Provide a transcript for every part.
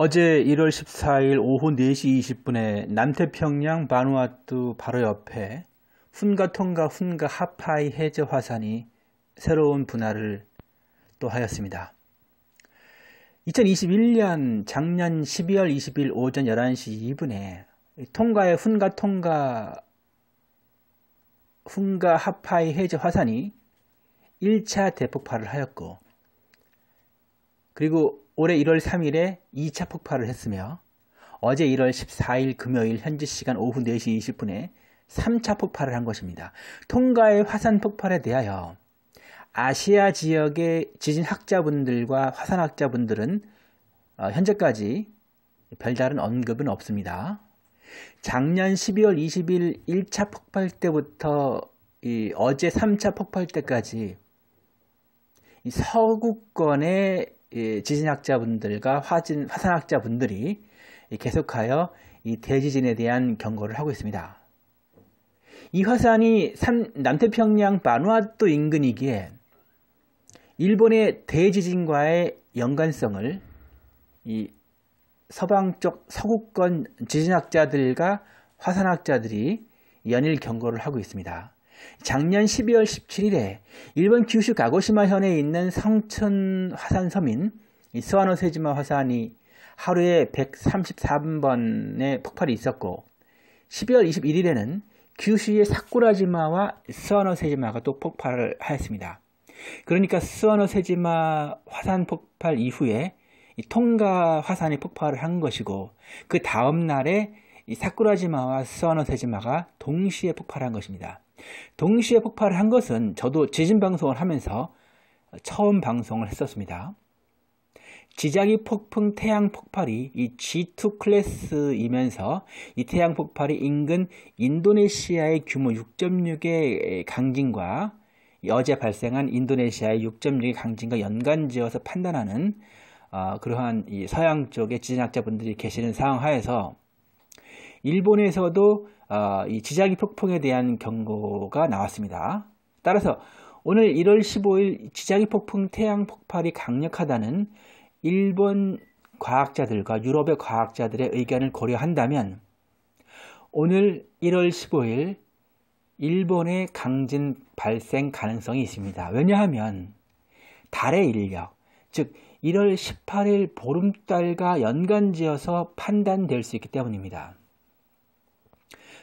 어제 1월 14일 오후 4시 20분에 남태평양 바누아투 바로 옆에 훈가통과 훈가 하파이 해저 화산이 새로운 분화를 또 하였습니다. 2021년 작년 12월 20일 오전 11시 2분에 통가의 훈가 통가 훈가 하파이 해저 화산이 1차 대폭발을 하였고 그리고 올해 1월 3일에 2차 폭발을 했으며 어제 1월 14일 금요일 현지 시간 오후 4시 20분에 3차 폭발을 한 것입니다. 통가의 화산 폭발에 대하여 아시아 지역의 지진학자분들과 화산학자분들은 어, 현재까지 별다른 언급은 없습니다. 작년 12월 20일 1차 폭발 때부터 어제 3차 폭발 때까지 서구권의 지진학자분들과 화진, 화산학자분들이 계속하여 이 대지진에 대한 경고를 하고 있습니다. 이 화산이 산, 남태평양 바누아토 인근이기에 일본의 대지진과의 연관성을 이 서방 쪽 서구권 지진학자들과 화산학자들이 연일 경고를 하고 있습니다. 작년 12월 17일에 일본 규슈 가고시마현에 있는 성천 화산섬인 스와노세지마 화산이 하루에 133번의 폭발이 있었고 12월 21일에는 규슈의 사쿠라지마와 스와노세지마가 또 폭발을 하였습니다. 그러니까 스와노세지마 화산 폭발 이후에 이 통가 화산이 폭발을 한 것이고 그 다음 날에 이 사쿠라지마와 스와노세지마가 동시에 폭발한 것입니다. 동시에 폭발을 한 것은 저도 지진 방송을 하면서 처음 방송을 했었습니다. 지자기 폭풍 태양 폭발이 이 G2 클래스이면서 이 태양 폭발이 인근 인도네시아의 규모 6.6의 강진과 어제 발생한 인도네시아의 6.6의 강진과 연관지어서 판단하는 어, 그러한 이 서양 쪽의 지진학자분들이 계시는 상황하에서 일본에서도 어, 이 지자기 폭풍에 대한 경고가 나왔습니다. 따라서 오늘 1월 15일 지자기 폭풍 태양 폭발이 강력하다는 일본 과학자들과 유럽의 과학자들의 의견을 고려한다면 오늘 1월 15일 일본의 강진 발생 가능성이 있습니다. 왜냐하면 달의 인력, 즉 1월 18일 보름달과 연관지어서 판단될 수 있기 때문입니다.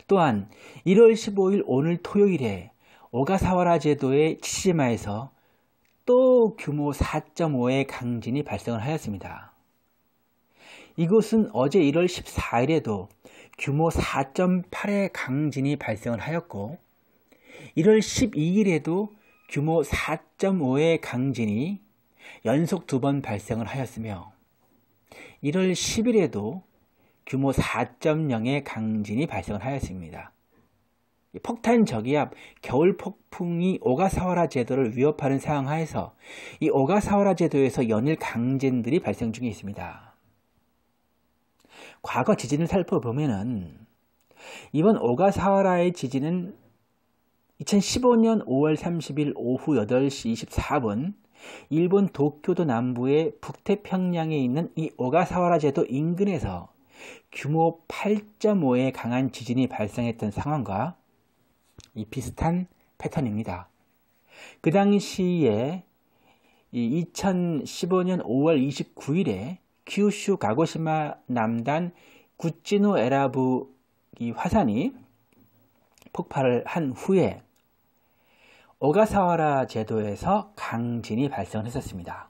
또한 1월 15일 오늘 토요일에 오가사와라 제도의 치시마에서 또 규모 4.5의 강진이 발생을 하였습니다. 이곳은 어제 1월 14일에도 규모 4.8의 강진이 발생을 하였고 1월 12일에도 규모 4.5의 강진이 연속 두 번 발생을 하였으며 1월 10일에도 규모 4.0의 강진이 발생하였습니다. 폭탄 저기압 겨울 폭풍이 오가사와라 제도를 위협하는 상황 하에서 이 오가사와라 제도에서 연일 강진들이 발생 중에 있습니다. 과거 지진을 살펴보면 이번 오가사와라의 지진은 2015년 5월 30일 오후 8시 24분 일본 도쿄도 남부의 북태평양에 있는 이 오가사와라 제도 인근에서 규모 8.5의 강한 지진이 발생했던 상황과 이 비슷한 패턴입니다. 그 당시에 2015년 5월 29일에 규슈 가고시마 남단 구찌노 에라부 이 화산이 폭발을 한 후에 오가사와라 제도에서 강진이 발생 했었습니다.